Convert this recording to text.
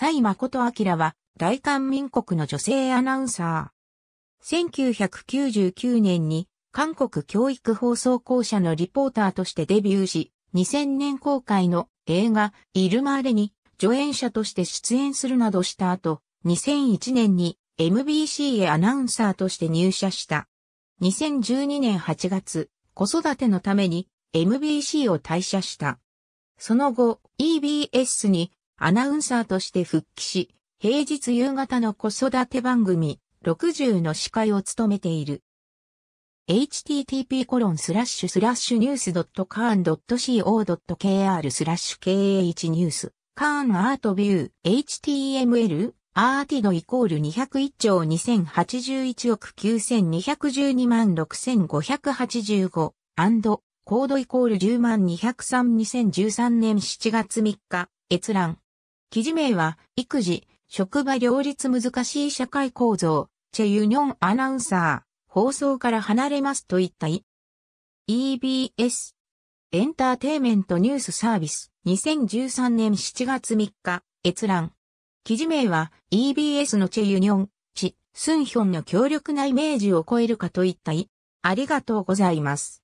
蔡誠明は、大韓民国の女性アナウンサー。1999年に、韓国教育放送公社のリポーターとしてデビューし、2000年公開の映画、イルマーレに助演者として出演するなどした後、2001年に MBC へアナウンサーとして入社した。2012年8月、子育てのために MBC を退社した。その後、EBS にアナウンサーとして復帰し、平日夕方の子育て番組60の司会を務めている。http コロンスラッシュスラッシュニュース .can.co.kr スラッシュ KH ニュースカーンアートビュー HTML アーティドイコール201兆2081億9212万6585アンドコードイコール10万203 2013年7月3日閲覧記事名は、育児、職場両立難しい社会構造、チェユニョンアナウンサー、放送から離れますといった EBS、エンターテイメントニュースサービス、2013年7月3日、閲覧。記事名は、EBS のチェユニョン、チ、スンヒョンの強力なイメージを超えるかといったありがとうございます。